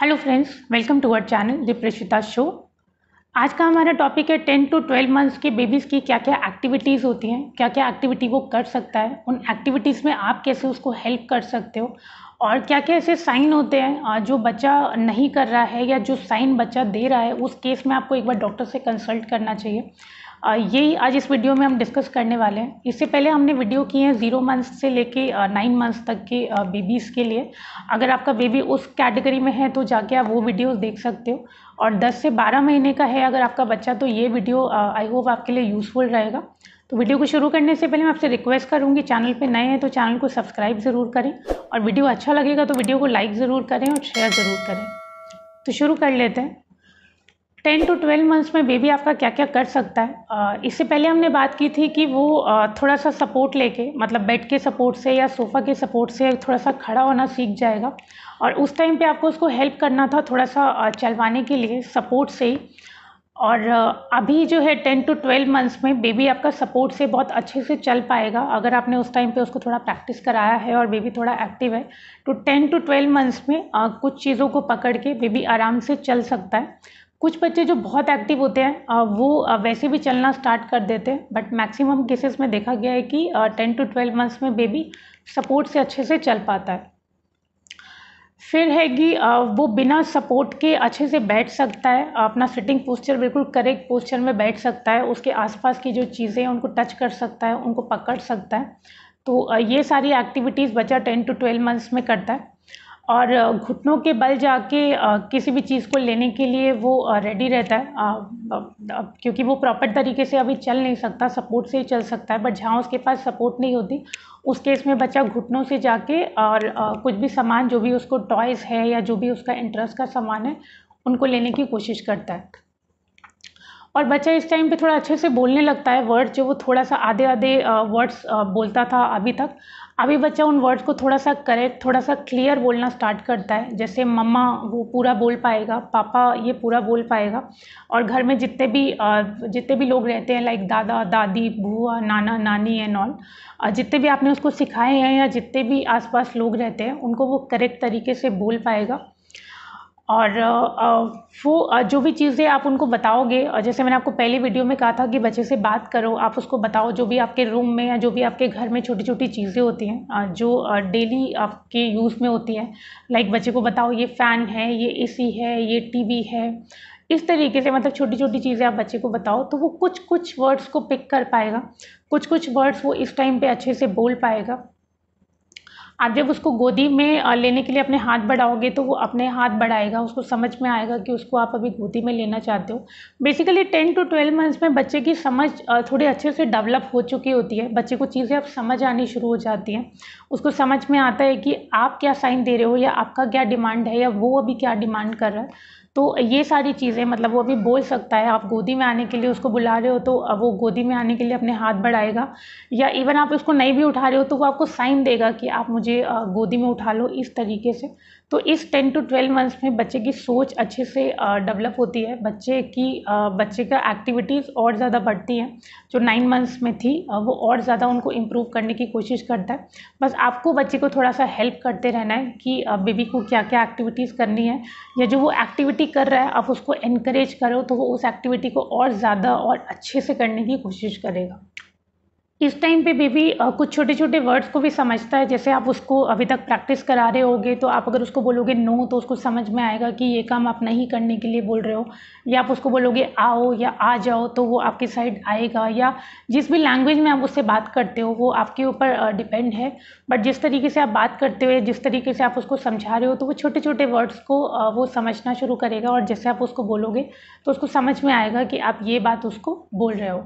hello friends welcome to our channel रिप्रेशिता show आज का हमारा टॉपिक है टेन टू ट्वेल्व मंथ्स के बेबीज़ की क्या क्या एक्टिविटीज़ होती हैं क्या क्या एक्टिविटी वो कर सकता है उन एक्टिविटीज़ में आप कैसे उसको हेल्प कर सकते हो और क्या क्या ऐसे साइन होते हैं जो बच्चा नहीं कर रहा है या जो साइन बच्चा दे रहा है उस केस में आपको एक बार डॉक्टर से कंसल्ट करना चाहिए यही आज इस वीडियो में हम डिस्कस करने वाले हैं इससे पहले हमने वीडियो किए हैं ज़ीरो मंथ से लेके नाइन मंथ्स तक के बेबीज़ के लिए अगर आपका बेबी उस कैटेगरी में है तो जाके आप वो वीडियोस देख सकते हो और दस से बारह महीने का है अगर आपका बच्चा तो ये वीडियो आई होप आपके लिए यूज़फुल रहेगा तो वीडियो को शुरू करने से पहले मैं आपसे रिक्वेस्ट करूँगी चैनल पर नए हैं तो चैनल को सब्सक्राइब ज़रूर करें और वीडियो अच्छा लगेगा तो वीडियो को लाइक ज़रूर करें और शेयर ज़रूर करें तो शुरू कर लेते हैं टेन टू ट्वेल्व मंथ्स में बेबी आपका क्या क्या कर सकता है इससे पहले हमने बात की थी कि वो थोड़ा सा सपोर्ट लेके मतलब बेड के सपोर्ट से या सोफ़ा के सपोर्ट से थोड़ा सा खड़ा होना सीख जाएगा और उस टाइम पे आपको उसको हेल्प करना था थोड़ा सा चलवाने के लिए सपोर्ट से ही और अभी जो है टेन टू ट्वेल्व मंथ्स में बेबी आपका सपोर्ट से बहुत अच्छे से चल पाएगा अगर आपने उस टाइम पे उसको थोड़ा प्रैक्टिस कराया है और बेबी थोड़ा एक्टिव है तो टेन टू ट्वेल्व मंथ्स में कुछ चीज़ों को पकड़ के बेबी आराम से चल सकता है कुछ बच्चे जो बहुत एक्टिव होते हैं वो वैसे भी चलना स्टार्ट कर देते हैं बट मैक्सिमम केसेस में देखा गया है कि टेन टू ट्वेल्व मंथ्स में बेबी सपोर्ट से अच्छे से चल पाता है फिर है कि वो बिना सपोर्ट के अच्छे से बैठ सकता है अपना सिटिंग पोस्चर बिल्कुल करेक्ट पोस्चर में बैठ सकता है उसके आसपास की जो चीज़ें हैं उनको टच कर सकता है उनको पकड़ सकता है तो ये सारी एक्टिविटीज़ बच्चा टेन टू ट्वेल्व मंथ्स में करता है और घुटनों के बल जाके किसी भी चीज़ को लेने के लिए वो रेडी रहता है क्योंकि वो प्रॉपर तरीके से अभी चल नहीं सकता सपोर्ट से ही चल सकता है बट जहाँ उसके पास सपोर्ट नहीं होती उस केस में बच्चा घुटनों से जाके और कुछ भी सामान जो भी उसको टॉयज़ है या जो भी उसका इंटरेस्ट का सामान है उनको लेने की कोशिश करता है और बच्चा इस टाइम पे थोड़ा अच्छे से बोलने लगता है वर्ड जो वो थोड़ा सा आधे आधे वर्ड्स बोलता था अभी तक अभी बच्चा उन वर्ड्स को थोड़ा सा करेक्ट थोड़ा सा क्लियर बोलना स्टार्ट करता है जैसे मम्मा वो पूरा बोल पाएगा पापा ये पूरा बोल पाएगा और घर में जितने भी जितने भी लोग रहते हैं लाइक दादा दादी बुआ नाना नानी एंड ऑल जितने भी आपने उसको सिखाए हैं या जितने भी आसपास लोग रहते हैं उनको वो करेक्ट तरीके से बोल पाएगा और वो जो भी चीज़ें आप उनको बताओगे और जैसे मैंने आपको पहले वीडियो में कहा था कि बच्चे से बात करो आप उसको बताओ जो भी आपके रूम में या जो भी आपके घर में छोटी छोटी चीज़ें होती हैं जो डेली आपके यूज़ में होती हैं लाइक बच्चे को बताओ ये फ़ैन है ये एसी है ये टीवी है इस तरीके से मतलब छोटी छोटी चीज़ें आप बच्चे को बताओ तो वो कुछ कुछ वर्ड्स को पिक कर पाएगा कुछ कुछ वर्ड्स वो इस टाइम पे अच्छे से बोल पाएगा आप जब उसको गोदी में लेने के लिए अपने हाथ बढ़ाओगे तो वो अपने हाथ बढ़ाएगा उसको समझ में आएगा कि उसको आप अभी गोदी में लेना चाहते हो basically ten to twelve months में बच्चे की समझ थोड़ी अच्छे से डेवलप हो चुकी होती है बच्चे को चीज़ें अब समझ आनी शुरू हो जाती हैं उसको समझ में आता है कि आप क्या साइन दे रहे हो या आपका क्या डिमांड है या वो अभी क्या डिमांड कर रहा है तो ये सारी चीज़ें मतलब वो अभी बोल सकता है आप गोदी में आने के लिए उसको बुला रहे हो तो वो गोदी में आने के लिए अपने हाथ बढ़ाएगा या इवन आप उसको नहीं भी उठा रहे हो तो वो आपको साइन देगा कि आप मुझे गोदी में उठा लो इस तरीके से तो इस टेन टू ट्वेल्व मंथ्स में बच्चे की सोच अच्छे से डेवलप होती है बच्चे की बच्चे का एक्टिविटीज़ और ज़्यादा बढ़ती हैं जो नाइन मंथ्स में थी वो और ज़्यादा उनको इम्प्रूव करने की कोशिश करता है बस आपको बच्चे को थोड़ा सा हेल्प करते रहना है कि बेबी को क्या क्या एक्टिविटीज़ करनी है या जो वो एक्टिविटी कर रहा है आप उसको इनक्रेज करो तो वो उस एक्टिविटी को और ज़्यादा और अच्छे से करने की कोशिश करेगा इस टाइम पे बेबी कुछ छोटे छोटे वर्ड्स को भी समझता है जैसे आप उसको अभी तक प्रैक्टिस करा रहे होगे तो आप अगर उसको बोलोगे नो तो उसको समझ में आएगा कि ये काम आप नहीं करने के लिए बोल रहे हो या आप उसको बोलोगे आओ या आ जाओ तो वो आपकी साइड आएगा या जिस भी लैंग्वेज में आप उससे बात करते हो वो आपके ऊपर डिपेंड है बट जिस तरीके से आप बात करते हो जिस तरीके से आप उसको समझा रहे हो तो वो छोटे छोटे वर्ड्स को वो समझना शुरू करेगा और जैसे आप उसको बोलोगे तो उसको समझ में आएगा कि आप ये बात उसको बोल रहे हो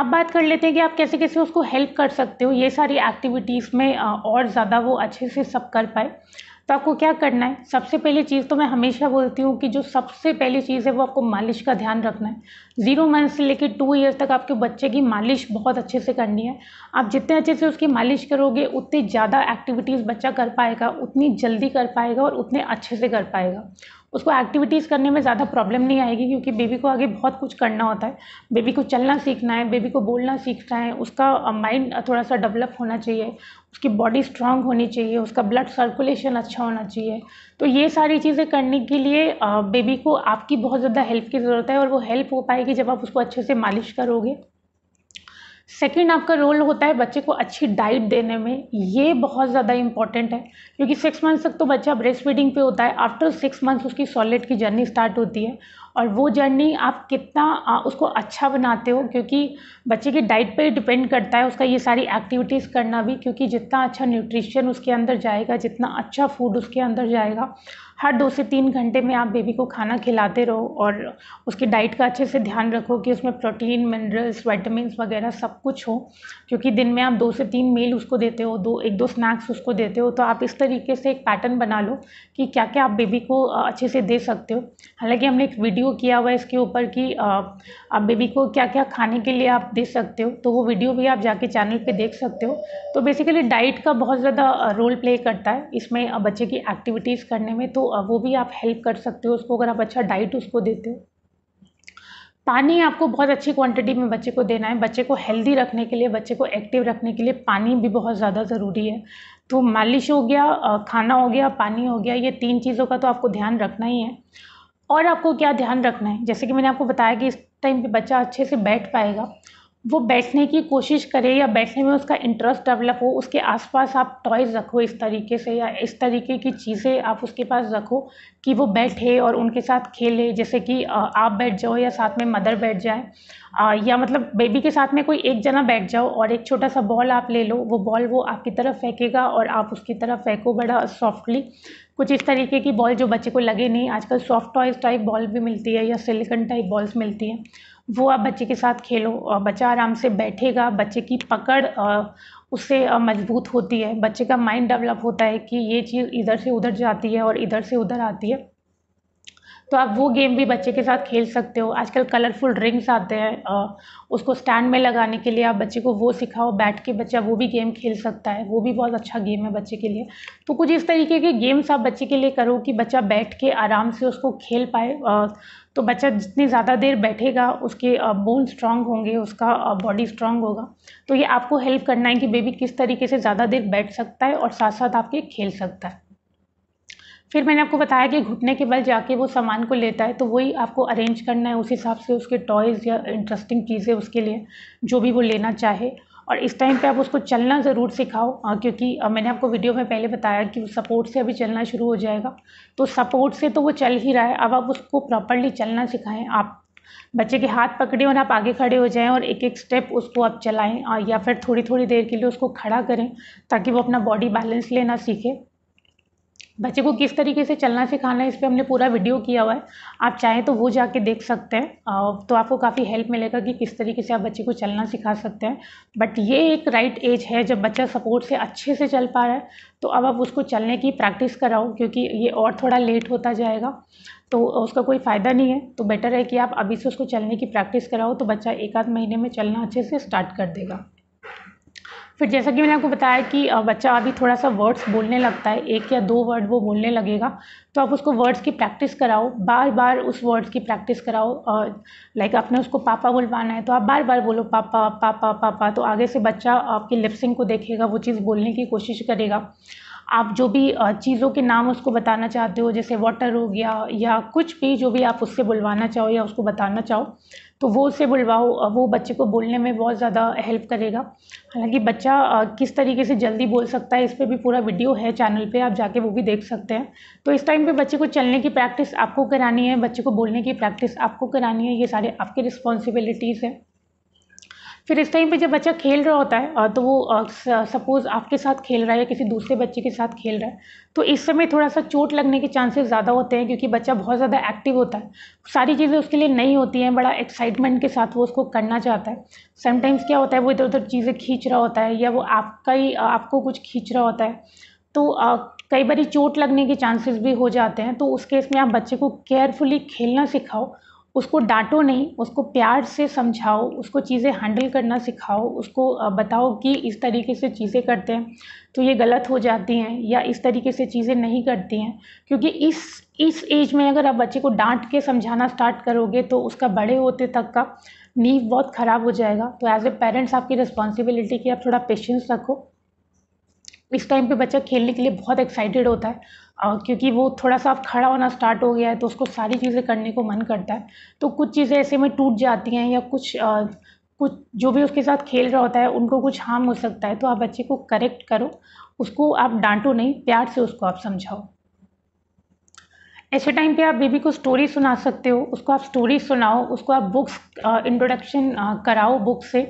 अब बात कर लेते हैं कि आप कैसे कैसे उसको हेल्प कर सकते हो ये सारी एक्टिविटीज़ में और ज़्यादा वो अच्छे से सब कर पाए तो आपको क्या करना है सबसे पहली चीज़ तो मैं हमेशा बोलती हूँ कि जो सबसे पहली चीज़ है वो आपको मालिश का ध्यान रखना है ज़ीरो मंथ से लेकर टू ईयर्स तक आपके बच्चे की मालिश बहुत अच्छे से करनी है आप जितने अच्छे से उसकी मालिश करोगे उतनी ज़्यादा एक्टिविटीज़ बच्चा कर पाएगा उतनी जल्दी कर पाएगा और उतने अच्छे से कर पाएगा उसको एक्टिविटीज़ करने में ज़्यादा प्रॉब्लम नहीं आएगी क्योंकि बेबी को आगे बहुत कुछ करना होता है बेबी को चलना सीखना है बेबी को बोलना सीखना है उसका माइंड थोड़ा सा डेवलप होना चाहिए उसकी बॉडी स्ट्रांग होनी चाहिए उसका ब्लड सर्कुलेशन अच्छा होना चाहिए तो ये सारी चीज़ें करने के लिए बेबी को आपकी बहुत ज़्यादा हेल्प की ज़रूरत है और वो हेल्प हो पाएगी जब आप उसको अच्छे से मालिश करोगे सेकेंड आपका रोल होता है बच्चे को अच्छी डाइट देने में ये बहुत ज़्यादा इंपॉर्टेंट है क्योंकि सिक्स मंथ्स तक तो बच्चा ब्रेस्ट फीडिंग पे होता है आफ्टर सिक्स मंथ्स उसकी सॉलिड की जर्नी स्टार्ट होती है और वो जर्नी आप कितना उसको अच्छा बनाते हो क्योंकि बच्चे की डाइट पर डिपेंड करता है उसका ये सारी एक्टिविटीज़ करना भी क्योंकि जितना अच्छा न्यूट्रिशन उसके अंदर जाएगा जितना अच्छा फूड उसके अंदर जाएगा हर दो से तीन घंटे में आप बेबी को खाना खिलाते रहो और उसकी डाइट का अच्छे से ध्यान रखो कि उसमें प्रोटीन मिनरल्स वाइटमिन वगैरह सब कुछ हो क्योंकि दिन में आप दो से तीन मील उसको देते हो दो एक दो स्नैक्स उसको देते हो तो आप इस तरीके से एक पैटर्न बना लो कि क्या क्या आप बेबी को अच्छे से दे सकते हो हालाँकि हमने एक वीडियो वीडियो किया हुआ है इसके ऊपर कि आप बेबी को क्या क्या खाने के लिए आप दे सकते हो तो वो वीडियो भी आप जाके चैनल पे देख सकते हो तो बेसिकली डाइट का बहुत ज़्यादा रोल प्ले करता है इसमें बच्चे की एक्टिविटीज़ करने में तो वो भी आप हेल्प कर सकते हो उसको अगर आप अच्छा डाइट उसको देते हो पानी आपको बहुत अच्छी क्वांटिटी में बच्चे को देना है बच्चे को हेल्दी रखने के लिए बच्चे को एक्टिव रखने के लिए पानी भी बहुत ज़्यादा ज़रूरी है तो मालिश हो गया खाना हो गया पानी हो गया ये तीन चीज़ों का तो आपको ध्यान रखना ही है और आपको क्या ध्यान रखना है जैसे कि मैंने आपको बताया कि इस टाइम पे बच्चा अच्छे से बैठ पाएगा वो बैठने की कोशिश करे या बैठने में उसका इंटरेस्ट डेवलप हो उसके आसपास आप टॉयज़ रखो इस तरीके से या इस तरीके की चीज़ें आप उसके पास रखो कि वो बैठे और उनके साथ खेले जैसे कि आप बैठ जाओ या साथ में मदर बैठ जाए या मतलब बेबी के साथ में कोई एक जना बैठ जाओ और एक छोटा सा बॉल आप ले लो वो बॉल वो आपकी तरफ फेंकेगा और आप उसकी तरफ फेंको बड़ा सॉफ्टली कुछ इस तरीके की बॉल जो बच्चे को लगे नहीं आजकल सॉफ्ट टॉयज टाइप बॉल भी मिलती है या सिलिकन टाइप बॉल्स मिलती हैं वो आप बच्चे के साथ खेलो और बच्चा आराम से बैठेगा बच्चे की पकड़ उससे मजबूत होती है बच्चे का माइंड डेवलप होता है कि ये चीज़ इधर से उधर जाती है और इधर से उधर आती है तो आप वो गेम भी बच्चे के साथ खेल सकते हो आजकल कलरफुल रिंग्स आते हैं उसको स्टैंड में लगाने के लिए आप बच्चे को वो सिखाओ बैठ के बच्चा वो भी गेम खेल सकता है वो भी बहुत अच्छा गेम है बच्चे के लिए तो कुछ इस तरीके के गेम्स आप बच्चे के लिए करो कि बच्चा बैठ के आराम से उसको खेल पाए तो बच्चा जितनी ज़्यादा देर बैठेगा उसके बोन स्ट्रांग होंगे उसका बॉडी स्ट्रांग होगा तो ये आपको हेल्प करना है कि बेबी किस तरीके से ज़्यादा देर बैठ सकता है और साथ साथ आपके खेल सकता है फिर मैंने आपको बताया कि घुटने के बल जाके वो सामान को लेता है तो वही आपको अरेंज करना है उस हिसाब से उसके टॉयज़ या इंटरेस्टिंग चीज़ें उसके लिए जो भी वो लेना चाहे और इस टाइम पे आप उसको चलना ज़रूर सिखाओ आ, क्योंकि आ, मैंने आपको वीडियो में पहले बताया कि सपोर्ट से अभी चलना शुरू हो जाएगा तो सपोर्ट से तो वो चल ही रहा है अब आप उसको प्रॉपरली चलना सिखाएं आप बच्चे के हाथ पकड़े और आप आगे खड़े हो जाएं और एक एक स्टेप उसको आप चलाएं या फिर थोड़ी थोड़ी देर के लिए उसको खड़ा करें ताकि वो अपना बॉडी बैलेंस लेना सीखे बच्चे को किस तरीके से चलना सिखाना है इस पर हमने पूरा वीडियो किया हुआ है आप चाहें तो वो जाके देख सकते हैं तो आपको काफ़ी हेल्प मिलेगा कि किस तरीके से आप बच्चे को चलना सिखा सकते हैं बट ये एक राइट एज है जब बच्चा सपोर्ट से अच्छे से चल पा रहा है तो अब आप उसको चलने की प्रैक्टिस कराओ क्योंकि ये और थोड़ा लेट होता जाएगा तो उसका कोई फ़ायदा नहीं है तो बेटर है कि आप अभी से उसको चलने की प्रैक्टिस कराओ तो बच्चा एक आध महीने में चलना अच्छे से स्टार्ट कर देगा फिर जैसा कि मैंने आपको बताया कि बच्चा अभी थोड़ा सा वर्ड्स बोलने लगता है एक या दो वर्ड वो बोलने लगेगा तो आप उसको वर्ड्स की प्रैक्टिस कराओ बार बार उस वर्ड्स की प्रैक्टिस कराओ लाइक आपने उसको पापा बुलवाना है तो आप बार बार बोलो पापा पापा पापा तो आगे से बच्चा आपकी लिपसिंग को देखेगा वो चीज़ बोलने की कोशिश करेगा आप जो भी चीज़ों के नाम उसको बताना चाहते हो जैसे वाटर हो गया या कुछ भी जो भी आप उससे बुलवाना चाहो या उसको बताना चाहो तो वो उससे बुलवाओ वो बच्चे को बोलने में बहुत ज़्यादा हेल्प करेगा हालांकि बच्चा किस तरीके से जल्दी बोल सकता है इस पर भी पूरा वीडियो है चैनल पे आप जाके वो भी देख सकते हैं तो इस टाइम पे बच्चे को चलने की प्रैक्टिस आपको करानी है बच्चे को बोलने की प्रैक्टिस आपको करानी है ये सारे आपकी रिस्पॉन्सिबिलिटीज़ हैं फिर इस टाइम पे जब बच्चा खेल रहा होता है तो वो सपोज़ आपके साथ खेल रहा है या किसी दूसरे बच्चे के साथ खेल रहा है तो इस समय थोड़ा सा चोट लगने के चांसेस ज़्यादा होते हैं क्योंकि बच्चा बहुत ज़्यादा एक्टिव होता है सारी चीज़ें उसके लिए नई होती हैं बड़ा एक्साइटमेंट के साथ वो उसको करना चाहता है समटाइम्स क्या होता है वो इधर उधर चीज़ें खींच रहा होता है या वो आपका ही आपको कुछ खींच रहा होता है तो कई बार चोट लगने के चांसेस भी हो जाते हैं तो उस केस में आप बच्चे को केयरफुली खेलना सिखाओ उसको डांटो नहीं उसको प्यार से समझाओ उसको चीज़ें हैंडल करना सिखाओ उसको बताओ कि इस तरीके से चीज़ें करते हैं तो ये गलत हो जाती हैं या इस तरीके से चीज़ें नहीं करती हैं क्योंकि इस इस एज में अगर आप बच्चे को डांट के समझाना स्टार्ट करोगे तो उसका बड़े होते तक का नींव बहुत ख़राब हो जाएगा तो एज ए पेरेंट्स आपकी रिस्पॉन्सिबिलिटी की आप थोड़ा पेशेंस रखो इस टाइम पे बच्चा खेलने के लिए बहुत एक्साइटेड होता है क्योंकि वो थोड़ा सा अब खड़ा होना स्टार्ट हो गया है तो उसको सारी चीज़ें करने को मन करता है तो कुछ चीज़ें ऐसे में टूट जाती हैं या कुछ आ, कुछ जो भी उसके साथ खेल रहा होता है उनको कुछ हार्म हो सकता है तो आप बच्चे को करेक्ट करो उसको आप डांटो नहीं प्यार से उसको आप समझाओ ऐसे टाइम पे आप बेबी को स्टोरी सुना सकते हो उसको आप स्टोरी सुनाओ उसको आप बुक्स इंट्रोडक्शन कराओ बुक से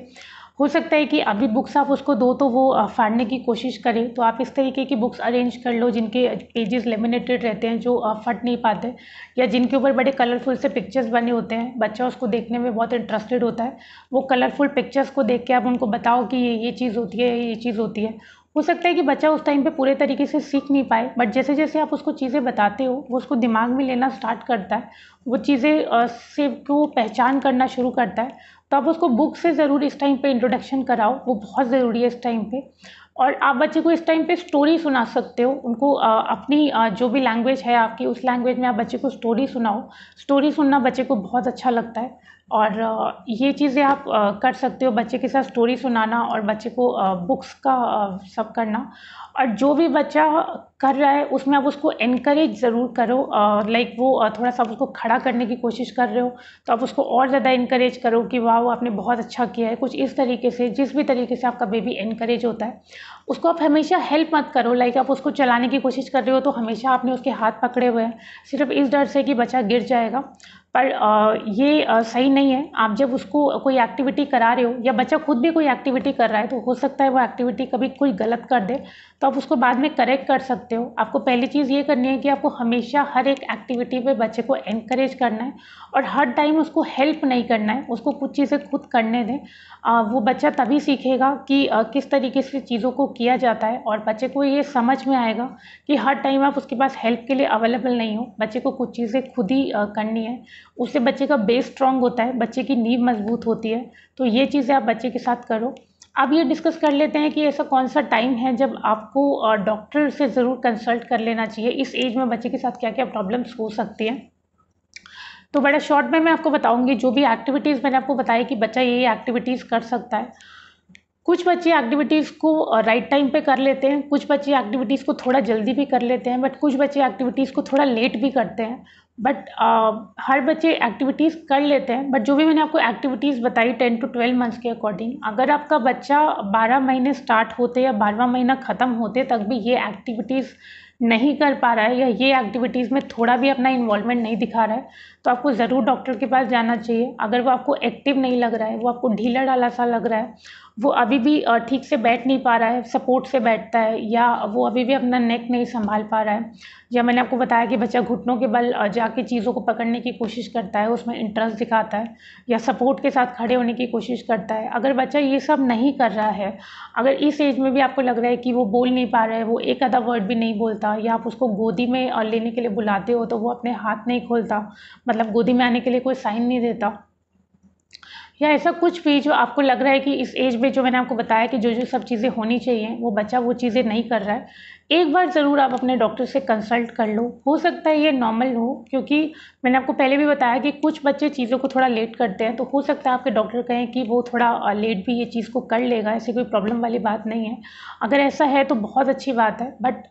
हो सकता है कि अभी बुक्स आप उसको दो तो वो फाड़ने की कोशिश करें तो आप इस तरीके की बुक्स अरेंज कर लो जिनके पेजेस लेमिनेटेड रहते हैं जो फट नहीं पाते या जिनके ऊपर बड़े कलरफुल से पिक्चर्स बने होते हैं बच्चा उसको देखने में बहुत इंटरेस्टेड होता है वो कलरफुल पिक्चर्स को देख के आप उनको बताओ कि ये ये चीज़ होती है ये चीज़ होती है हो सकता है कि बच्चा उस टाइम पे पूरे तरीके से सीख नहीं पाए बट जैसे जैसे आप उसको चीज़ें बताते हो वो उसको दिमाग में लेना स्टार्ट करता है वो चीज़ें से को पहचान करना शुरू करता है तो आप उसको बुक से ज़रूर इस टाइम पे इंट्रोडक्शन कराओ वो बहुत ज़रूरी है इस टाइम पे और आप बच्चे को इस टाइम पे स्टोरी सुना सकते हो उनको अपनी जो भी लैंग्वेज है आपकी उस लैंग्वेज में आप बच्चे को स्टोरी सुनाओ स्टोरी सुनना बच्चे को बहुत अच्छा लगता है और ये चीज़ें आप कर सकते हो बच्चे के साथ स्टोरी सुनाना और बच्चे को बुक्स का सब करना और जो भी बच्चा कर रहा है उसमें आप उसको इनक्रेज ज़रूर करो लाइक वो थोड़ा सा उसको खड़ा करने की कोशिश कर रहे हो तो आप उसको और ज़्यादा इनक्रेज करो कि वाह वो आपने बहुत अच्छा किया है कुछ इस तरीके से जिस भी तरीके से आपका बेबी इनक्रेज होता है उसको आप हमेशा हेल्प मत करो लाइक आप उसको चलाने की कोशिश कर रहे हो तो हमेशा आपने उसके हाथ पकड़े हुए हैं सिर्फ इस डर से कि बच्चा गिर जाएगा पर ये सही नहीं है आप जब उसको कोई एक्टिविटी करा रहे हो या बच्चा खुद भी कोई एक्टिविटी कर रहा है तो हो सकता है वो एक्टिविटी कभी कोई गलत कर दे तो आप उसको बाद में करेक्ट कर सकते हो आपको पहली चीज़ ये करनी है कि आपको हमेशा हर एक एक्टिविटी पे बच्चे को एनकरेज करना है और हर टाइम उसको हेल्प नहीं करना है उसको कुछ चीज़ें खुद करने दें वो बच्चा तभी सीखेगा कि किस तरीके से चीज़ों को किया जाता है और बच्चे को ये समझ में आएगा कि हर टाइम आप उसके पास हेल्प के लिए अवेलेबल नहीं हो बच्चे को कुछ चीज़ें खुद ही करनी है उससे बच्चे का बेस स्ट्रांग होता है बच्चे की नींव मजबूत होती है तो ये चीज़ें आप बच्चे के साथ करो अब ये डिस्कस कर लेते हैं कि ऐसा कौन सा टाइम है जब आपको डॉक्टर से ज़रूर कंसल्ट कर लेना चाहिए इस एज में बच्चे के साथ क्या क्या प्रॉब्लम्स हो सकती हैं तो बड़ा शॉर्ट में मैं आपको बताऊंगी जो भी एक्टिविटीज़ मैंने आपको बताया कि बच्चा ये एक्टिविटीज़ कर सकता है कुछ बच्चे एक्टिविटीज़ को राइट टाइम पे कर लेते हैं कुछ बच्चे एक्टिविटीज़ को थोड़ा जल्दी भी कर लेते हैं बट कुछ बच्चे एक्टिविटीज़ को थोड़ा लेट भी करते हैं बट uh, हर बच्चे एक्टिविटीज़ कर लेते हैं बट जो भी मैंने आपको एक्टिविटीज़ बताई टेन टू ट्वेल्व मंथ्स के अकॉर्डिंग अगर आपका बच्चा बारह महीने स्टार्ट होते या बारहवा महीना ख़त्म होते तक भी ये एक्टिविटीज़ नहीं कर पा रहा है या ये एक्टिविटीज़ में थोड़ा भी अपना इन्वॉल्वमेंट नहीं दिखा रहा है तो आपको ज़रूर डॉक्टर के पास जाना चाहिए अगर वो आपको एक्टिव नहीं लग रहा है वो आपको ढीला डाला सा लग रहा है वो अभी भी ठीक से बैठ नहीं पा रहा है सपोर्ट से बैठता है या वो अभी भी अपना नेक नहीं संभाल पा रहा है या मैंने आपको बताया कि बच्चा घुटनों के बल जाके चीज़ों को पकड़ने की कोशिश करता है उसमें इंटरेस्ट दिखाता है या सपोर्ट के साथ खड़े होने की कोशिश करता है अगर बच्चा ये सब नहीं कर रहा है अगर इस एज में भी आपको लग रहा है कि वो बोल नहीं पा रहा है वो एक आधा वर्ड भी नहीं बोलता खोलता या आप उसको गोदी में लेने के लिए बुलाते हो तो वो अपने हाथ नहीं खोलता मतलब गोदी में आने के लिए कोई साइन नहीं देता या ऐसा कुछ भी जो आपको लग रहा है कि इस एज में जो मैंने आपको बताया कि जो जो सब चीज़ें होनी चाहिए वो बच्चा वो चीज़ें नहीं कर रहा है एक बार ज़रूर आप अपने डॉक्टर से कंसल्ट कर लो हो सकता है ये नॉर्मल हो क्योंकि मैंने आपको पहले भी बताया कि कुछ बच्चे चीज़ों को थोड़ा लेट करते हैं तो हो सकता है आपके डॉक्टर कहें कि वो थोड़ा लेट भी ये चीज़ को कर लेगा ऐसी कोई प्रॉब्लम वाली बात नहीं है अगर ऐसा है तो बहुत अच्छी बात है बट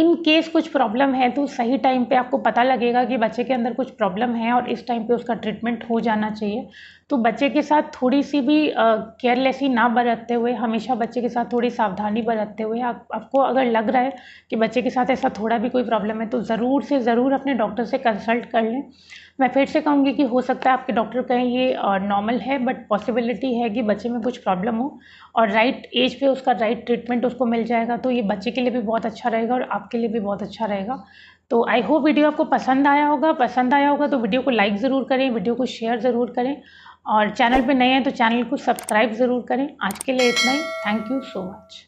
इन केस कुछ प्रॉब्लम है तो सही टाइम पर आपको पता लगेगा कि बच्चे के अंदर कुछ प्रॉब्लम है और इस टाइम पर उसका ट्रीटमेंट हो जाना चाहिए तो बच्चे के साथ थोड़ी सी भी केयरलेस ही ना बरतते हुए हमेशा बच्चे के साथ थोड़ी सावधानी बरतते हुए आप, आपको अगर लग रहा है कि बच्चे के साथ ऐसा थोड़ा भी कोई प्रॉब्लम है तो ज़रूर से ज़रूर अपने डॉक्टर से कंसल्ट कर लें मैं फिर से कहूँगी कि हो सकता है आपके डॉक्टर कहें ये नॉर्मल है बट पॉसिबिलिटी है कि बच्चे में कुछ प्रॉब्लम हो और राइट एज पे उसका राइट ट्रीटमेंट उसको मिल जाएगा तो ये बच्चे के लिए भी बहुत अच्छा रहेगा और आपके लिए भी बहुत अच्छा रहेगा तो आई होप वीडियो आपको पसंद आया होगा पसंद आया होगा तो वीडियो को लाइक ज़रूर करें वीडियो को शेयर ज़रूर करें और चैनल पे नए हैं तो चैनल को सब्सक्राइब ज़रूर करें आज के लिए इतना ही थैंक यू सो मच